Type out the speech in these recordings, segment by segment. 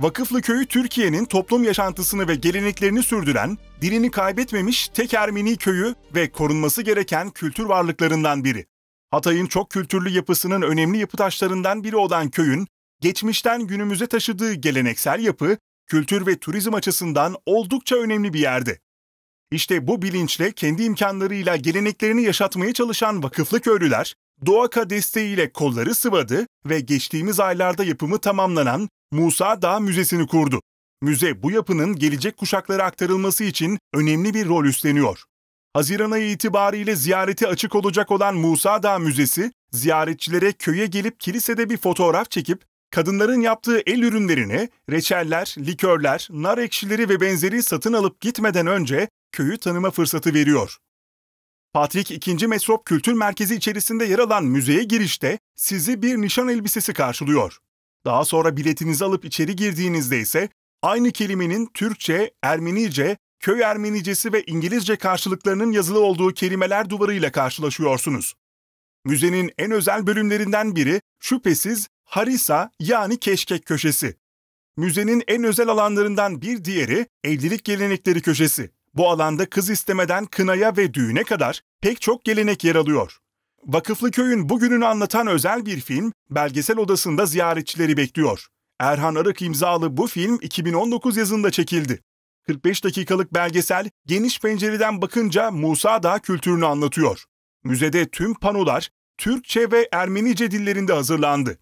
Vakıflı köyü Türkiye'nin toplum yaşantısını ve geleneklerini sürdüren, dilini kaybetmemiş tek Ermeni köyü ve korunması gereken kültür varlıklarından biri. Hatay'ın çok kültürlü yapısının önemli yapı taşlarından biri olan köyün, geçmişten günümüze taşıdığı geleneksel yapı, kültür ve turizm açısından oldukça önemli bir yerde. İşte bu bilinçle kendi imkanlarıyla geleneklerini yaşatmaya çalışan vakıflı köylüler, Doğaka desteğiyle kolları sıvadı ve geçtiğimiz aylarda yapımı tamamlanan Musa Dağ Müzesi'ni kurdu. Müze bu yapının gelecek kuşaklara aktarılması için önemli bir rol üstleniyor. Haziran ayı itibariyle ziyareti açık olacak olan Musa Dağ Müzesi, ziyaretçilere köye gelip kilisede bir fotoğraf çekip kadınların yaptığı el ürünlerini, reçeller, likörler, nar ekşileri ve benzeri satın alıp gitmeden önce köyü tanıma fırsatı veriyor. Patrik 2. Metrop Kültür Merkezi içerisinde yer alan müzeye girişte sizi bir nişan elbisesi karşılıyor. Daha sonra biletinizi alıp içeri girdiğinizde ise aynı kelimenin Türkçe, Ermenice, köy Ermenicesi ve İngilizce karşılıklarının yazılı olduğu kelimeler duvarıyla karşılaşıyorsunuz. Müzenin en özel bölümlerinden biri şüphesiz Harisa yani keşkek köşesi. Müzenin en özel alanlarından bir diğeri evlilik gelenekleri köşesi. Bu alanda kız istemeden kınaya ve düğüne kadar pek çok gelenek yer alıyor. Vakıflı Köy'ün bugününü anlatan özel bir film, belgesel odasında ziyaretçileri bekliyor. Erhan Arık imzalı bu film 2019 yazında çekildi. 45 dakikalık belgesel geniş pencereden bakınca Musa Dağ kültürünü anlatıyor. Müzede tüm panolar Türkçe ve Ermenice dillerinde hazırlandı.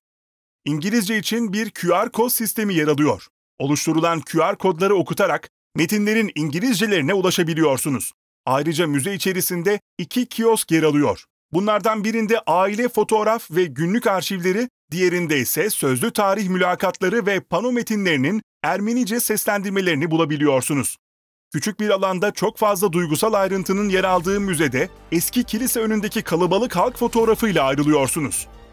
İngilizce için bir QR kod sistemi yer alıyor. Oluşturulan QR kodları okutarak metinlerin İngilizcelerine ulaşabiliyorsunuz. Ayrıca müze içerisinde iki kiosk yer alıyor. Bunlardan birinde aile fotoğraf ve günlük arşivleri, diğerinde ise sözlü tarih mülakatları ve pano metinlerinin Ermenice seslendirmelerini bulabiliyorsunuz. Küçük bir alanda çok fazla duygusal ayrıntının yer aldığı müzede eski kilise önündeki kalabalık halk fotoğrafıyla ayrılıyorsunuz.